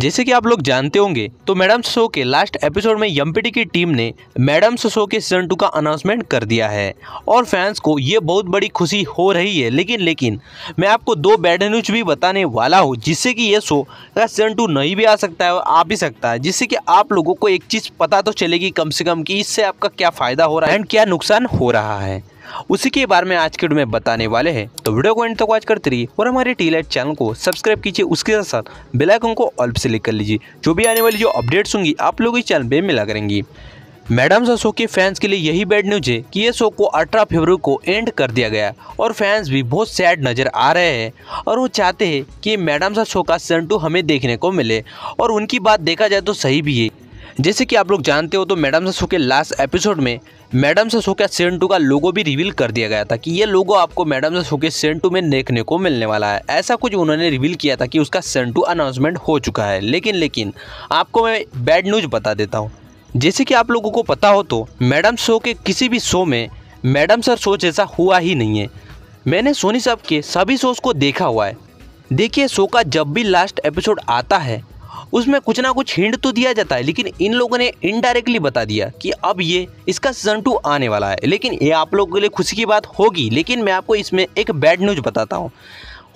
जैसे कि आप लोग जानते होंगे तो मैडम शो के लास्ट एपिसोड में यमपीटी की टीम ने मैडम शो के सीजन टू का अनाउंसमेंट कर दिया है और फैंस को ये बहुत बड़ी खुशी हो रही है लेकिन लेकिन मैं आपको दो बैड न्यूज भी बताने वाला हूँ जिससे कि ये शो का सीजन टू नहीं भी आ सकता है और आ भी सकता है जिससे कि आप लोगों को एक चीज़ पता तो चलेगी कम से कम कि इससे आपका क्या फ़ायदा हो रहा है एंड क्या नुकसान हो रहा है उसी के बारे में आज के वीडियो में बताने वाले हैं तो वीडियो को एंड तक वॉच करते रहिए और हमारे टी लाइट चैनल को सब्सक्राइब कीजिए उसके साथ साथ बेलाइकन को ऑल सेलेक्ट कर लीजिए जो भी आने वाली जो अपडेट्स होंगी आप लोग इस चैनल पर मिला करेंगी मैडम सा के फैंस के लिए यही बैड न्यूज है कि ये शो को 18 फरवरी को एंड कर दिया गया और फैंस भी बहुत सैड नज़र आ रहे हैं और वो चाहते हैं कि मैडम सा शो का सीजन टू हमें देखने को मिले और उनकी बात देखा जाए तो सही भी है जैसे कि आप लोग जानते हो तो मैडम सासो के लास्ट एपिसोड में मैडम सासो के सेन टू का लोगो भी रिवील कर दिया गया था कि ये लोगो आपको मैडम सासो के सेन टू में देखने को मिलने वाला है ऐसा कुछ उन्होंने रिवील किया था कि उसका सेन टू अनाउंसमेंट हो चुका है लेकिन लेकिन आपको मैं बैड न्यूज़ बता देता हूँ जैसे कि आप लोगों को पता हो तो मैडम शो के किसी भी शो में मैडम सर शो जैसा हुआ ही नहीं है मैंने सोनी साहब के सभी शोज़ को देखा हुआ है देखिए शो का जब भी लास्ट एपिसोड आता है उसमें कुछ ना कुछ हिंट तो दिया जाता है लेकिन इन लोगों ने इनडायरेक्टली बता दिया कि अब ये इसका सीजन टू आने वाला है लेकिन ये आप लोगों के लिए खुशी की बात होगी लेकिन मैं आपको इसमें एक बैड न्यूज बताता हूँ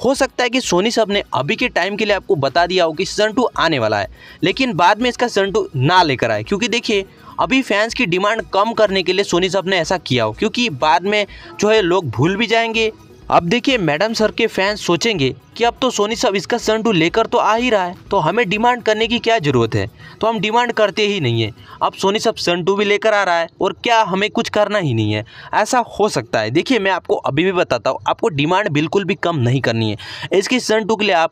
हो सकता है कि सोनी साहब ने अभी के टाइम के लिए आपको बता दिया हो कि सीजन टू आने वाला है लेकिन बाद में इसका सीजन टू ना लेकर आए क्योंकि देखिए अभी फैंस की डिमांड कम करने के लिए सोनी साहब ने ऐसा किया हो क्योंकि बाद में जो है लोग भूल भी जाएंगे अब देखिए मैडम सर के फैंस सोचेंगे कि अब तो सोनी सब इसका सन टू लेकर तो आ ही रहा है तो हमें डिमांड करने की क्या ज़रूरत है तो हम डिमांड करते ही नहीं है अब सोनी सब सन टू भी लेकर आ रहा है और क्या हमें कुछ करना ही नहीं है ऐसा हो सकता है देखिए मैं आपको अभी भी बताता हूँ आपको डिमांड बिल्कुल भी कम नहीं करनी है इसकी सन टू के लिए आप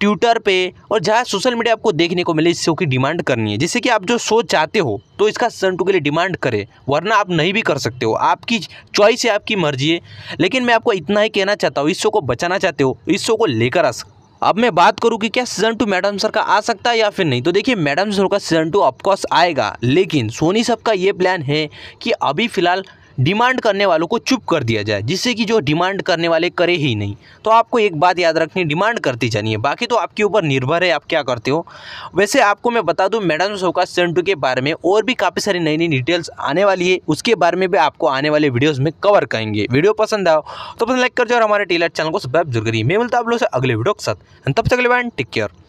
ट्विटर पे और जहाँ सोशल मीडिया आपको देखने को मिले इससे की डिमांड करनी है जैसे कि आप जो शो चाहते हो तो इसका सन टू के लिए डिमांड करें वरना आप नहीं भी कर सकते हो आपकी चॉइस है आपकी मर्जी है लेकिन मैं आपको इतना ही कहना चाहता हूँ इस शो को बचाना चाहते हो इस शो को लेकर आ सकते अब मैं बात करूं कि क्या सीजन टू मैडम सर का आ सकता है या फिर नहीं तो देखिए मैडम सर का सीजन टू ऑफकोर्स आएगा लेकिन सोनी सब का ये प्लान है कि अभी फिलहाल डिमांड करने वालों को चुप कर दिया जाए जिससे कि जो डिमांड करने वाले करे ही नहीं तो आपको एक बात याद रखनी डिमांड करती जानिए बाकी तो आपके ऊपर निर्भर है आप क्या करते हो वैसे आपको मैं बता दूं मैडम सोकाश सीजन के बारे में और भी काफ़ी सारी नई नई डिटेल्स आने वाली है उसके बारे में भी आपको आने वाले वीडियोज़ में कवर करेंगे वीडियो पसंद आओ तो पसंद लाइक कर जाओ और हमारे टेलर चैनल को सब्सक्राइब जरूर मैं मिलता आप लोगों से अगले वीडियो के साथ तब तक अगले टेक केयर